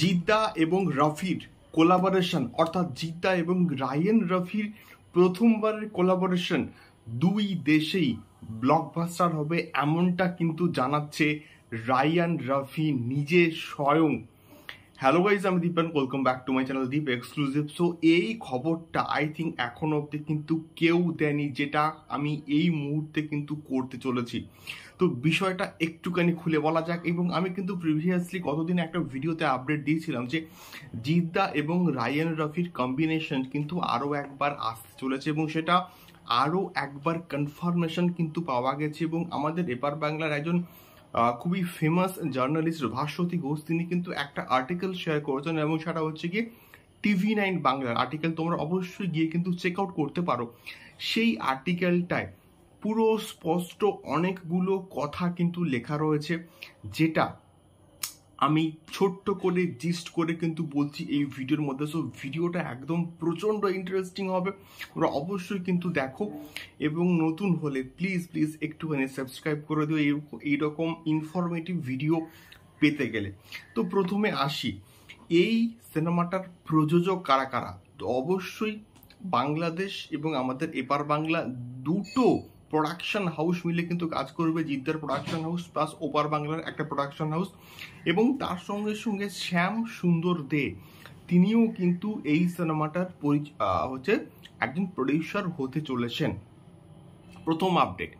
জিদ্দা এবং রফির কোলাবোরেশন অর্থাৎ জিদ্দা এবং রায়ান রফির প্রথমবারের কোলাবোরেশন দুই দেশেই ব্লকবাস্টার হবে এমনটা কিন্তু জানাচ্ছে রায়ান রফি নিজে স্বয়ং হ্যালো গাইজ আমি Dipan welcome back to my channel Deep exclusive so এই খবরটা আই থিঙ্ক এখনও অব্দি কিন্তু কেউ দেয়নি যেটা আমি এই মুহূর্তে কিন্তু করতে চলেছি তো বিষয়টা একটুখানি খুলে বলা যাক এবং আমি কিন্তু প্রিভিয়াসলি গতদিন একটা ভিডিওতে আপডেট দিয়েছিলাম যে জিদ্দা এবং রায়ান রফির কম্বিনেশন কিন্তু আরও একবার আসতে চলেছে এবং সেটা আরও একবার কনফার্মেশন কিন্তু পাওয়া গেছে এবং আমাদের এপার বাংলার একজন খুবই ফেমাস জার্নালিস্ট ভাস্বতী ঘোষ তিনি কিন্তু একটা আর্টিকেল শেয়ার করেছেন এবং সেটা হচ্ছে গিয়ে টিভি নাইন বাংলার আর্টিকেল তোমরা অবশ্যই গিয়ে কিন্তু চেক আউট করতে পারো সেই আর্টিকেলটায় পুরো স্পষ্ট অনেকগুলো কথা কিন্তু লেখা রয়েছে যেটা আমি ছোট্ট করে জিস্ট করে কিন্তু বলছি এই ভিডিওর মধ্যে সো ভিডিওটা একদম প্রচণ্ড ইন্টারেস্টিং হবে ওরা অবশ্যই কিন্তু দেখো এবং নতুন হলে প্লিজ প্লিজ একটুখানি সাবস্ক্রাইব করে দিও এইরকম ইনফরমেটিভ ভিডিও পেতে গেলে তো প্রথমে আসি এই সিনেমাটার প্রযোজক কারা কারা তো অবশ্যই বাংলাদেশ এবং আমাদের এপার বাংলা দুটো প্রোডাকশন হাউস মিলে কিন্তু কাজ করবে জিদ্দার প্রোডাকশন হাউস প্লাস ওপার বাংলার একটা প্রোডাকশন হাউস এবং তার সঙ্গে সঙ্গে শ্যাম সুন্দর দে তিনিও কিন্তু এই সিনেমাটার পরি হচ্ছে একজন প্রডিউসার হতে চলেছেন প্রথম আপডেট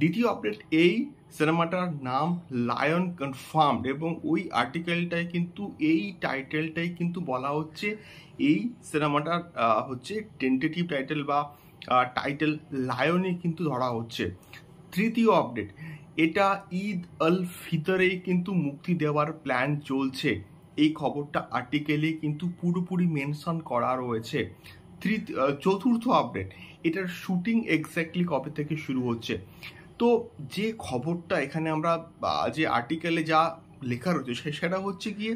দ্বিতীয় আপডেট এই সিনেমাটার নাম লায়ন কনফার্মড এবং ওই আর্টিকেলটায় কিন্তু এই টাইটেলটাই কিন্তু বলা হচ্ছে এই সিনেমাটার হচ্ছে টেন্টেটিভ টাইটেল বা টাইটেল লায়নে কিন্তু ধরা হচ্ছে তৃতীয় আপডেট এটা ঈদ আল ফিতরেই কিন্তু মুক্তি দেওয়ার প্ল্যান চলছে এই খবরটা আর্টিকেলে কিন্তু পুরোপুরি মেনশন করা রয়েছে তৃতীয় চতুর্থ আপডেট এটার শুটিং এক্স্যাক্টলি কবে থেকে শুরু হচ্ছে তো যে খবরটা এখানে আমরা যে আর্টিকেলে যা লেখা রয়েছে সেটা হচ্ছে গিয়ে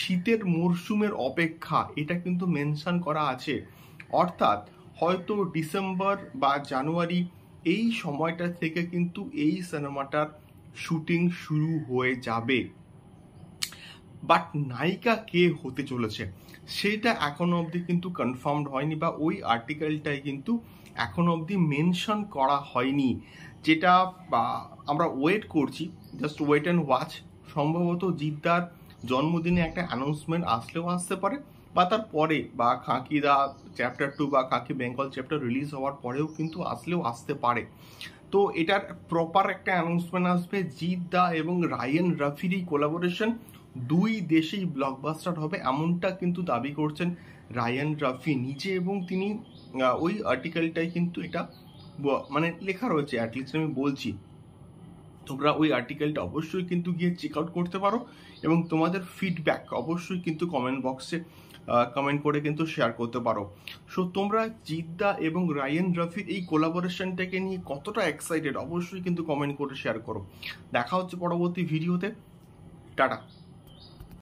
শীতের মরশুমের অপেক্ষা এটা কিন্তু মেনশন করা আছে অর্থাৎ হয়তো ডিসেম্বর বা জানুয়ারি এই সময়টা থেকে কিন্তু এই সিনেমাটার শুটিং শুরু হয়ে যাবে বাট নায়িকা কে হতে চলেছে সেটা এখনো অবধি কিন্তু কনফার্মড হয়নি বা ওই আর্টিকেলটাই কিন্তু এখন অবধি মেনশন করা হয়নি যেটা আমরা ওয়েট করছি জাস্ট ওয়েট অ্যান্ড ওয়াচ সম্ভবত জিদ্দার জন্মদিনে একটা অ্যানাউন্সমেন্ট আসলেও আসতে পারে বা তার পরে বা খাঁকিরা চ্যাপ্টার টু বা খাঁকি বেঙ্গল চ্যাপ্টার রিলিজ হওয়ার পরেও কিন্তু আসলেও আসতে পারে তো এটার প্রপার একটা অ্যানাউন্সমেন্ট আসবে জিৎ দা এবং রায়ান রাফিরি কোলাবোরেশন দুই দেশেই ব্লকবাস্টার হবে এমনটা কিন্তু দাবি করছেন রায়ান রাফি নিজে এবং তিনি ওই আর্টিকেলটাই কিন্তু এটা মানে লেখা রয়েছে অ্যাটলিস্ট আমি বলছি তোমরা ওই আর্টিকেলটা অবশ্যই কিন্তু গিয়ে চেক আউট করতে পারো এবং তোমাদের ফিডব্যাক অবশ্যই কিন্তু কমেন্ট বক্সে কমেন্ট করে কিন্তু শেয়ার করতে পারো সো তোমরা জিদ্দা এবং রায়ান রাফির এই কোলাবোরেশনটাকে নিয়ে কতটা এক্সাইটেড অবশ্যই কিন্তু কমেন্ট করে শেয়ার করো দেখা হচ্ছে পরবর্তী ভিডিওতে টাটা